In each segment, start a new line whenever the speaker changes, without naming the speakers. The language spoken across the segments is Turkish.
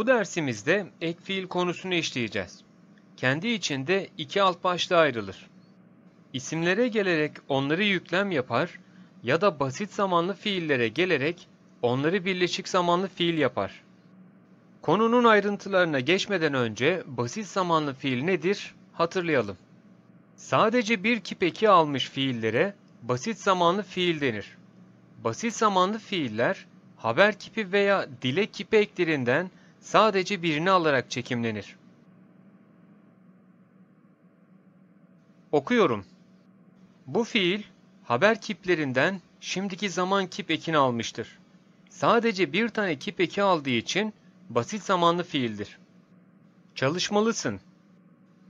Bu dersimizde ek fiil konusunu işleyeceğiz. Kendi içinde iki alt başlığa ayrılır. İsimlere gelerek onları yüklem yapar ya da basit zamanlı fiillere gelerek onları birleşik zamanlı fiil yapar. Konunun ayrıntılarına geçmeden önce basit zamanlı fiil nedir hatırlayalım. Sadece bir kipeki almış fiillere basit zamanlı fiil denir. Basit zamanlı fiiller haber kipi veya dile kipeklerinden eklerinden sadece birini alarak çekimlenir. Okuyorum. Bu fiil haber kiplerinden şimdiki zaman kip ekini almıştır. Sadece bir tane kip eki aldığı için basit zamanlı fiildir. Çalışmalısın.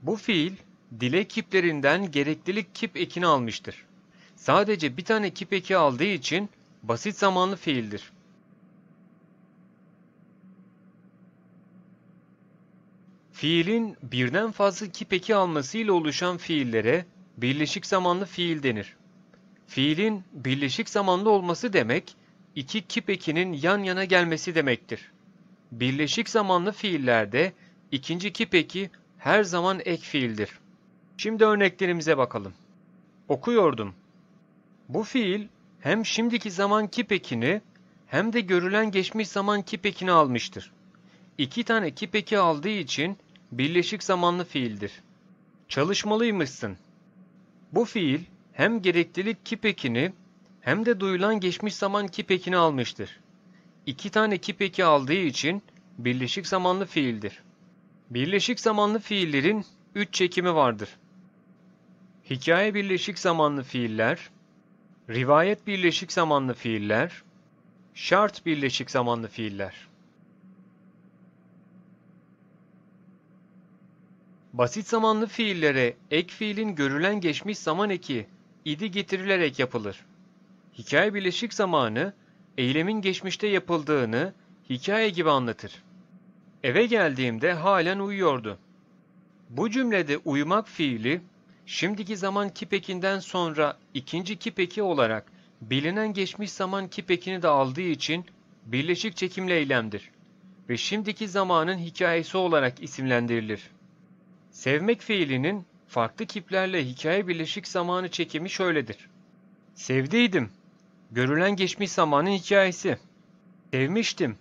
Bu fiil dile kiplerinden gereklilik kip ekini almıştır. Sadece bir tane kip eki aldığı için basit zamanlı fiildir. Fiilin birden fazla kipeki almasıyla oluşan fiillere birleşik zamanlı fiil denir. Fiilin birleşik zamanlı olması demek, iki kipekinin yan yana gelmesi demektir. Birleşik zamanlı fiillerde ikinci kipeki her zaman ek fiildir. Şimdi örneklerimize bakalım. Okuyordum. Bu fiil hem şimdiki zaman kipekini hem de görülen geçmiş zaman kipekini almıştır. İki tane kipeki aldığı için birleşik zamanlı fiildir. Çalışmalıymışsın. Bu fiil hem gereklilik kipekini hem de duyulan geçmiş zaman kipekini almıştır. İki tane kipeki aldığı için birleşik zamanlı fiildir. Birleşik zamanlı fiillerin üç çekimi vardır. Hikaye birleşik zamanlı fiiller, rivayet birleşik zamanlı fiiller, şart birleşik zamanlı fiiller. Basit zamanlı fiillere ek fiilin görülen geçmiş zaman eki idi getirilerek yapılır. Hikaye bileşik zamanı eylemin geçmişte yapıldığını hikaye gibi anlatır. Eve geldiğimde halen uyuyordu. Bu cümlede uyumak fiili şimdiki zaman kipekinden sonra ikinci kipeki olarak bilinen geçmiş zaman kipekini de aldığı için birleşik çekimli eylemdir ve şimdiki zamanın hikayesi olarak isimlendirilir. Sevmek fiilinin farklı kiplerle hikaye birleşik zamanı çekimi şöyledir. Sevdiydim. Görülen geçmiş zamanın hikayesi. Sevmiştim.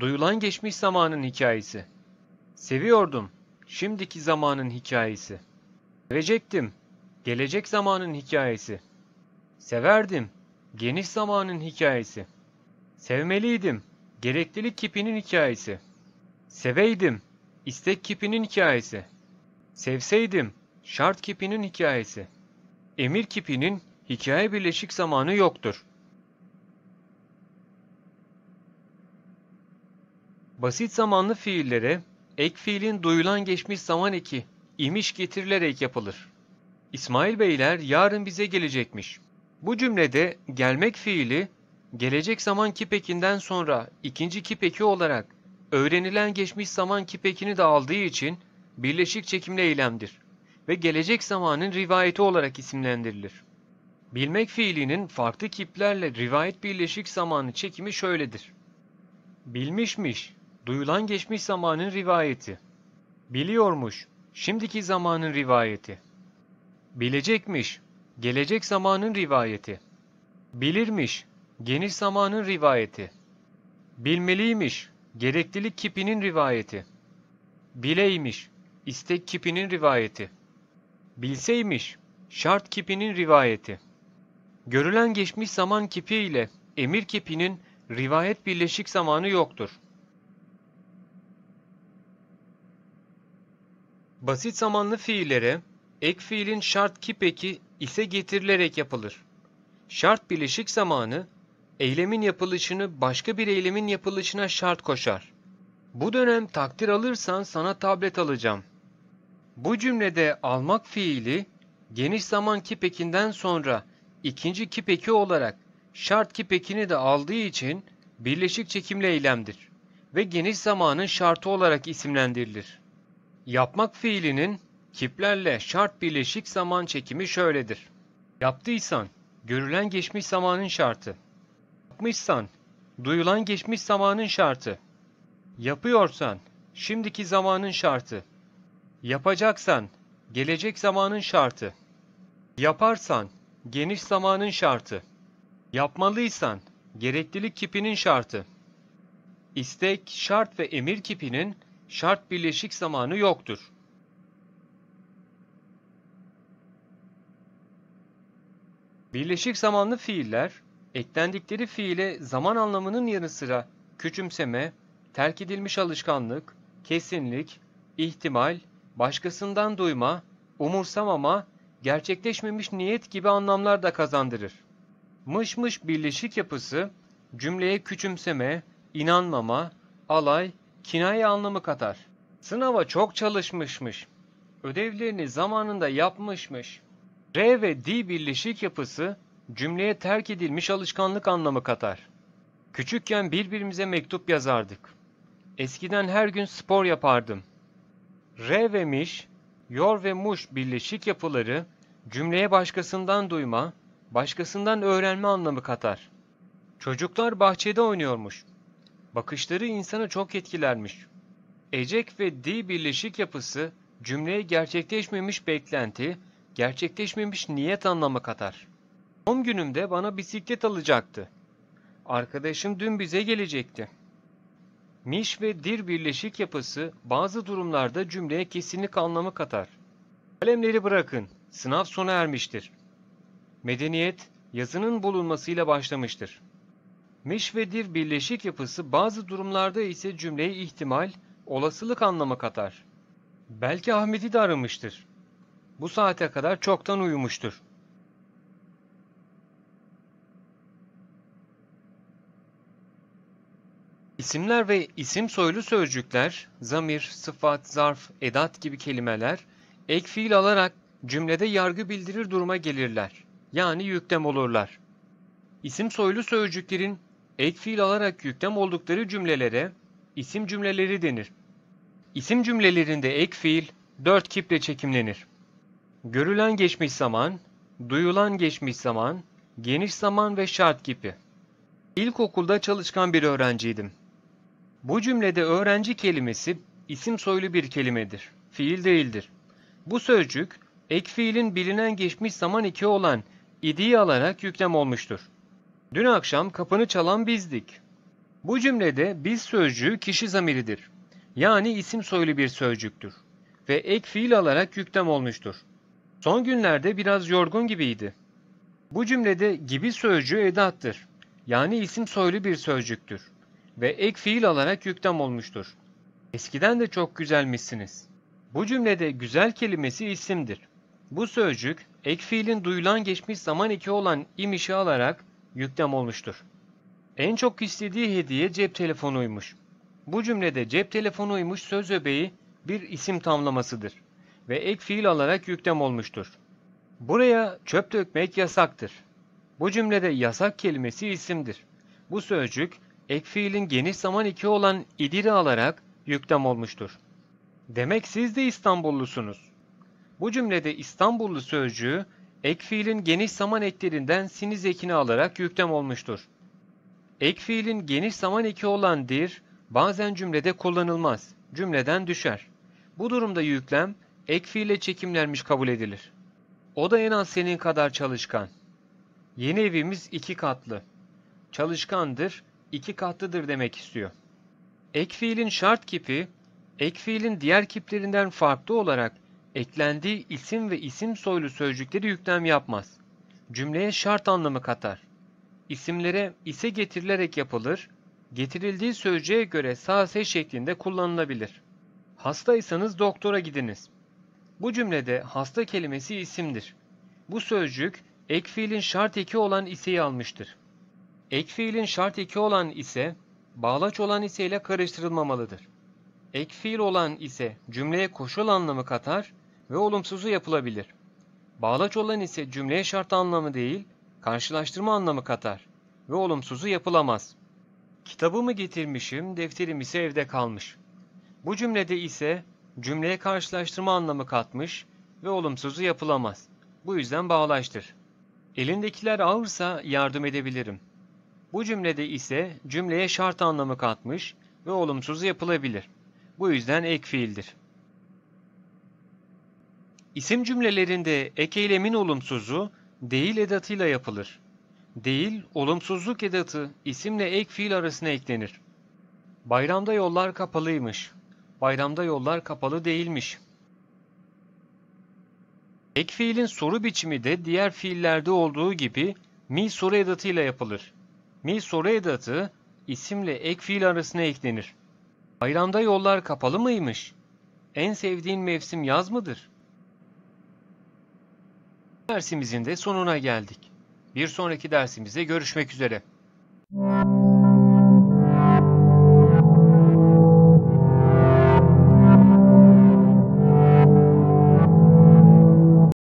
Duyulan geçmiş zamanın hikayesi. Seviyordum. Şimdiki zamanın hikayesi. Sevecektim. Gelecek zamanın hikayesi. Severdim. Geniş zamanın hikayesi. Sevmeliydim. Gereklilik kipinin hikayesi. Seveydim. İstek kipinin hikayesi. Sevseydim, şart kipinin hikayesi. Emir kipinin hikaye birleşik zamanı yoktur. Basit zamanlı fiillere ek fiilin duyulan geçmiş zaman eki, imiş getirilerek yapılır. İsmail Beyler yarın bize gelecekmiş. Bu cümlede gelmek fiili gelecek zaman kipekinden sonra ikinci kipeki olarak öğrenilen geçmiş zaman kipekini de aldığı için birleşik çekimli eylemdir ve gelecek zamanın rivayeti olarak isimlendirilir. Bilmek fiilinin farklı kiplerle rivayet birleşik zamanı çekimi şöyledir. Bilmişmiş, duyulan geçmiş zamanın rivayeti. Biliyormuş, şimdiki zamanın rivayeti. Bilecekmiş, gelecek zamanın rivayeti. Bilirmiş, geniş zamanın rivayeti. Bilmeliymiş, gereklilik kipinin rivayeti. Bileymiş, İstek kipinin rivayeti. Bilseymiş, şart kipinin rivayeti. Görülen geçmiş zaman kipi ile emir kipinin rivayet birleşik zamanı yoktur. Basit zamanlı fiillere ek fiilin şart kip eki ise getirilerek yapılır. Şart birleşik zamanı eylemin yapılışını başka bir eylemin yapılışına şart koşar. Bu dönem takdir alırsan sana tablet alacağım bu cümlede almak fiili geniş zaman kipekinden sonra ikinci kipeki olarak şart kipekini de aldığı için birleşik çekimli eylemdir ve geniş zamanın şartı olarak isimlendirilir. Yapmak fiilinin kiplerle şart birleşik zaman çekimi şöyledir. Yaptıysan görülen geçmiş zamanın şartı. Yapmışsan duyulan geçmiş zamanın şartı. Yapıyorsan şimdiki zamanın şartı. Yapacaksan gelecek zamanın şartı. Yaparsan geniş zamanın şartı. Yapmalıysan gereklilik kipinin şartı. İstek, şart ve emir kipinin şart birleşik zamanı yoktur. Birleşik zamanlı fiiller, eklendikleri fiile zaman anlamının yanı sıra küçümseme, terk edilmiş alışkanlık, kesinlik, ihtimal, başkasından duyma, umursamama, gerçekleşmemiş niyet gibi anlamlar da kazandırır. Mışmış mış birleşik yapısı cümleye küçümseme, inanmama, alay, kinaye anlamı katar. Sınava çok çalışmışmış. Ödevlerini zamanında yapmışmış. R ve D birleşik yapısı cümleye terk edilmiş alışkanlık anlamı katar. Küçükken birbirimize mektup yazardık. Eskiden her gün spor yapardım. R ve miş, yor ve muş birleşik yapıları cümleye başkasından duyma, başkasından öğrenme anlamı katar. Çocuklar bahçede oynuyormuş. Bakışları insanı çok etkilermiş. Ecek ve di birleşik yapısı cümleye gerçekleşmemiş beklenti, gerçekleşmemiş niyet anlamı katar. Doğum günümde bana bisiklet alacaktı. Arkadaşım dün bize gelecekti.'' Miş ve dir birleşik yapısı bazı durumlarda cümleye kesinlik anlamı katar. Kalemleri bırakın, sınav sona ermiştir. Medeniyet, yazının bulunmasıyla başlamıştır. Miş ve dir birleşik yapısı bazı durumlarda ise cümleye ihtimal, olasılık anlamı katar. Belki Ahmet'i de aramıştır. Bu saate kadar çoktan uyumuştur. İsimler ve isim soylu sözcükler, zamir, sıfat, zarf, edat gibi kelimeler ek fiil alarak cümlede yargı bildirir duruma gelirler. Yani yüklem olurlar. İsim soylu sözcüklerin ek fiil alarak yüklem oldukları cümlelere isim cümleleri denir. İsim cümlelerinde ek fiil dört kiple çekimlenir. Görülen geçmiş zaman, duyulan geçmiş zaman, geniş zaman ve şart gibi. İlkokulda çalışkan bir öğrenciydim. Bu cümlede öğrenci kelimesi isim soylu bir kelimedir. Fiil değildir. Bu sözcük ek fiilin bilinen geçmiş zaman iki olan idi'yi alarak yüklem olmuştur. Dün akşam kapını çalan bizdik. Bu cümlede biz sözcüğü kişi zamiridir. Yani isim soylu bir sözcüktür ve ek fiil alarak yüklem olmuştur. Son günlerde biraz yorgun gibiydi. Bu cümlede gibi sözcüğü edattır. Yani isim soylu bir sözcüktür ve ek fiil alarak yüklem olmuştur. Eskiden de çok güzelmişsiniz. Bu cümlede güzel kelimesi isimdir. Bu sözcük ek fiilin duyulan geçmiş zaman iki olan imişi alarak yüklem olmuştur. En çok istediği hediye cep telefonuymuş. Bu cümlede cep telefonuymuş söz öbeği bir isim tamlamasıdır ve ek fiil alarak yüklem olmuştur. Buraya çöp dökmek yasaktır. Bu cümlede yasak kelimesi isimdir. Bu sözcük ek fiilin geniş zaman iki olan idiri alarak yüklem olmuştur. Demek siz de İstanbullusunuz. Bu cümlede İstanbullu sözcüğü ek fiilin geniş zaman eklerinden siniz ekini alarak yüklem olmuştur. Ek fiilin geniş zaman eki olan dir bazen cümlede kullanılmaz, cümleden düşer. Bu durumda yüklem ek fiile çekimlenmiş kabul edilir. O da en az senin kadar çalışkan. Yeni evimiz iki katlı. Çalışkandır, iki katlıdır demek istiyor. Ek fiilin şart kipi, ek fiilin diğer kiplerinden farklı olarak eklendiği isim ve isim soylu sözcükleri yüklem yapmaz. Cümleye şart anlamı katar. İsimlere ise getirilerek yapılır, getirildiği sözcüğe göre sase şeklinde kullanılabilir. Hastaysanız doktora gidiniz. Bu cümlede hasta kelimesi isimdir. Bu sözcük ek fiilin şart eki olan iseyi almıştır. Ek fiilin şart eki olan ise bağlaç olan ise ile karıştırılmamalıdır. Ek fiil olan ise cümleye koşul anlamı katar ve olumsuzu yapılabilir. Bağlaç olan ise cümleye şart anlamı değil, karşılaştırma anlamı katar ve olumsuzu yapılamaz. Kitabımı getirmişim, defterim ise evde kalmış. Bu cümlede ise cümleye karşılaştırma anlamı katmış ve olumsuzu yapılamaz. Bu yüzden bağlaçtır. Elindekiler ağırsa yardım edebilirim.'' Bu cümlede ise cümleye şart anlamı katmış ve olumsuz yapılabilir. Bu yüzden ek fiildir. İsim cümlelerinde ek eylemin olumsuzu değil edatıyla yapılır. Değil, olumsuzluk edatı isimle ek fiil arasına eklenir. Bayramda yollar kapalıymış. Bayramda yollar kapalı değilmiş. Ek fiilin soru biçimi de diğer fiillerde olduğu gibi mi soru edatıyla yapılır mi soru edatı isimle ek fiil arasına eklenir. Bayramda yollar kapalı mıymış? En sevdiğin mevsim yaz mıdır? Dersimizin de sonuna geldik. Bir sonraki dersimizde görüşmek üzere.